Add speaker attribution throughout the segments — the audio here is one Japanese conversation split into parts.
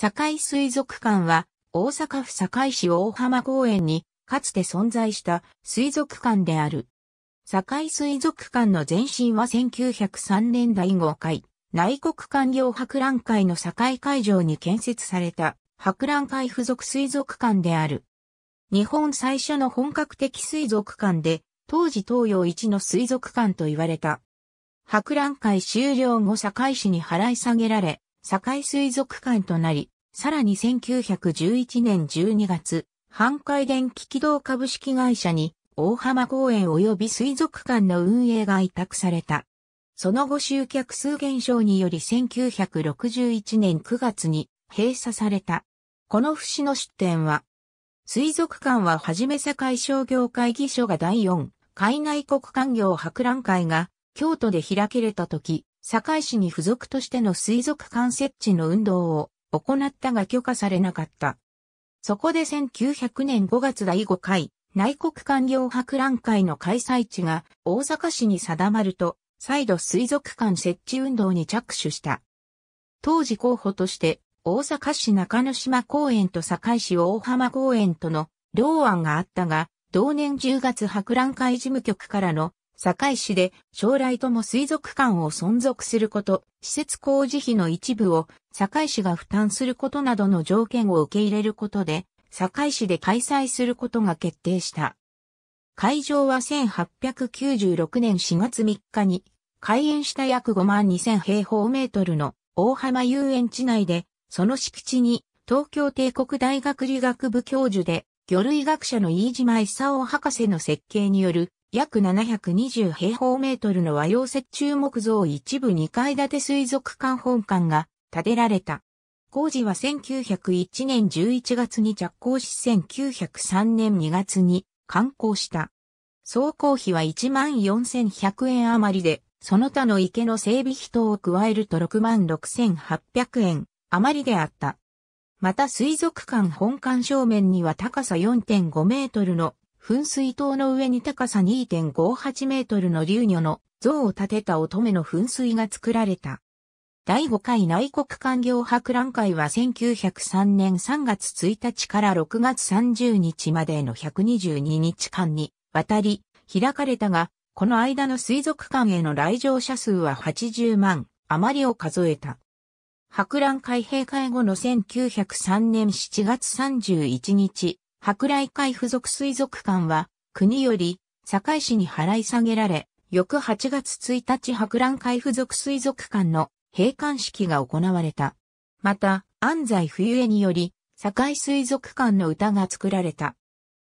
Speaker 1: 堺水族館は、大阪府堺市大浜公園に、かつて存在した水族館である。堺水族館の前身は1903年第5回、内国官業博覧会の堺会場に建設された博覧会付属水族館である。日本最初の本格的水族館で、当時東洋一の水族館と言われた。博覧会終了後堺市に払い下げられ、堺水族館となり、さらに1911年12月、半海電気機動株式会社に大浜公園及び水族館の運営が委託された。その後集客数減少により1961年9月に閉鎖された。この節の出展は、水族館ははじめ堺商業会議所が第4、海外国官業博覧会が京都で開けれた時、堺市に付属としての水族館設置の運動を行ったが許可されなかった。そこで1900年5月第5回内国官僚博覧会の開催地が大阪市に定まると、再度水族館設置運動に着手した。当時候補として大阪市中之島公園と堺市大浜公園との両案があったが、同年10月博覧会事務局からの堺市で将来とも水族館を存続すること、施設工事費の一部を堺市が負担することなどの条件を受け入れることで、堺市で開催することが決定した。会場は1896年4月3日に開園した約5万2000平方メートルの大浜遊園地内で、その敷地に東京帝国大学理学部教授で魚類学者の飯島勲博士の設計による約720平方メートルの和洋折衷木造一部2階建て水族館本館が建てられた。工事は1901年11月に着工し1903年2月に完工した。総工費は14,100円余りで、その他の池の整備費等を加えると66,800円余りであった。また水族館本館正面には高さ4.5メートルの噴水塔の上に高さ2.58メートルの流女の像を建てた乙女の噴水が作られた。第5回内国官業博覧会は1903年3月1日から6月30日までの122日間に渡り開かれたが、この間の水族館への来場者数は80万余りを数えた。博覧会閉会後の1903年7月31日、博来会付属水族館は、国より、堺市に払い下げられ、翌8月1日博覧会付属水族館の閉館式が行われた。また、安西冬江により、堺水族館の歌が作られた。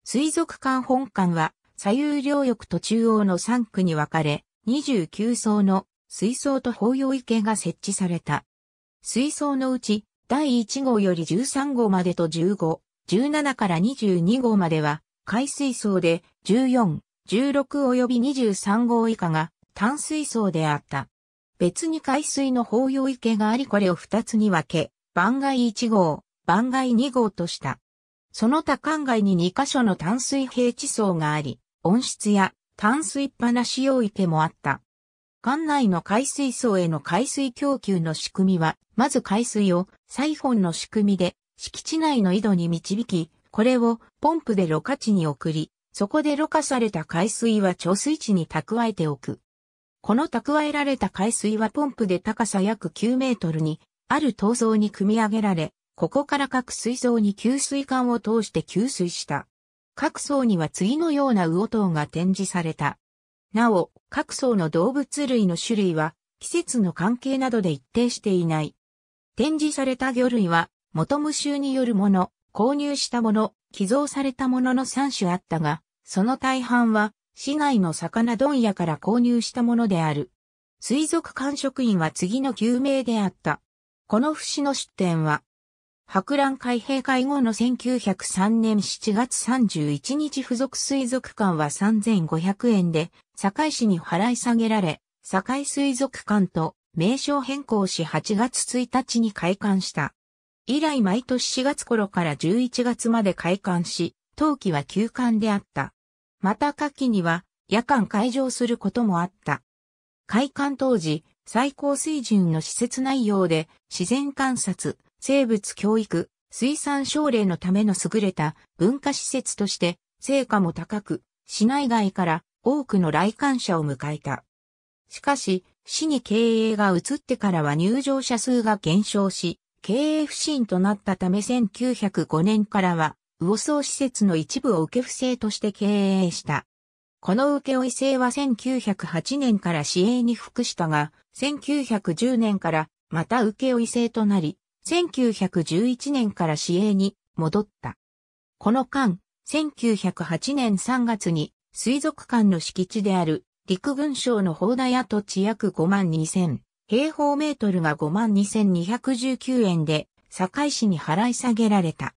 Speaker 1: 水族館本館は、左右両翼と中央の3区に分かれ、29層の水槽と法要池が設置された。水槽のうち、第1号より13号までと15、17から22号までは海水槽で14、16及び23号以下が淡水槽であった。別に海水の包容池がありこれを2つに分け、番外1号、番外2号とした。その他館外に2箇所の淡水平地層があり、温室や淡水っぱなし用池もあった。館内の海水槽への海水供給の仕組みは、まず海水をサイフォンの仕組みで敷地内の井戸に導き、これをポンプでろ過地に送り、そこでろ過された海水は貯水池に蓄えておく。この蓄えられた海水はポンプで高さ約9メートルに、ある闘像に組み上げられ、ここから各水槽に給水管を通して給水した。各層には次のような魚等が展示された。なお、各層の動物類の種類は、季節の関係などで一定していない。展示された魚類は、元無臭によるもの、購入したもの、寄贈されたものの3種あったが、その大半は市内の魚問屋から購入したものである。水族館職員は次の救命であった。この節の出店は、博覧会閉会後の1903年7月31日付属水族館は3500円で、堺市に払い下げられ、堺水族館と名称変更し8月1日に開館した。以来毎年4月頃から11月まで開館し、冬季は休館であった。また夏季には夜間開場することもあった。開館当時、最高水準の施設内容で自然観察、生物教育、水産奨励のための優れた文化施設として成果も高く、市内外から多くの来館者を迎えた。しかし、市に経営が移ってからは入場者数が減少し、経営不振となったため1905年からは、魚層施設の一部を受け不正として経営した。この受け負い制は1908年から市営に服したが、1910年からまた受け負い制となり、1911年から市営に戻った。この間、1908年3月に水族館の敷地である陸軍省の砲台跡地約5万2000平方メートルが52,219円で、堺市に払い下げられた。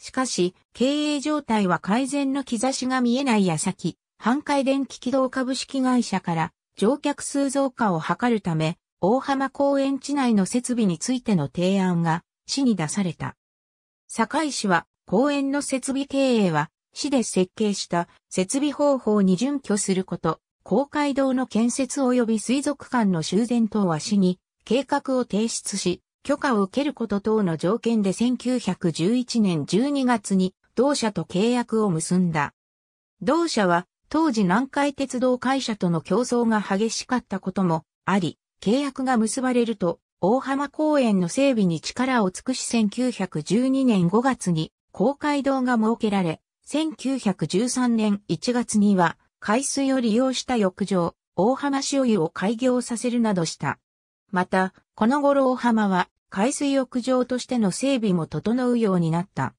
Speaker 1: しかし、経営状態は改善の兆しが見えない矢先、半海電気軌道株式会社から乗客数増加を図るため、大浜公園地内の設備についての提案が市に出された。堺市は公園の設備経営は市で設計した設備方法に準拠すること、公会堂の建設及び水族館の修繕等は市に計画を提出し、許可を受けること等の条件で1911年12月に同社と契約を結んだ。同社は当時南海鉄道会社との競争が激しかったこともあり、契約が結ばれると大浜公園の整備に力を尽くし1912年5月に公会堂が設けられ、1913年1月には海水を利用した浴場、大浜塩湯を開業させるなどした。また、この頃大浜は海水浴場としての整備も整うようになった。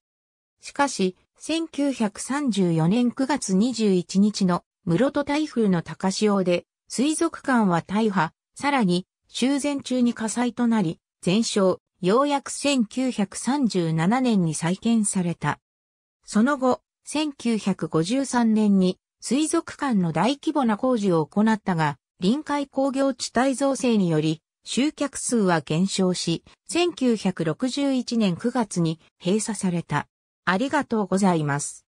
Speaker 1: しかし、1934年9月21日の室戸台風の高潮で、水族館は大破、さらに修繕中に火災となり、全焼、ようやく1937年に再建された。その後、1953年に水族館の大規模な工事を行ったが、臨海工業地帯造成により、集客数は減少し、1961年9月に閉鎖された。ありがとうございます。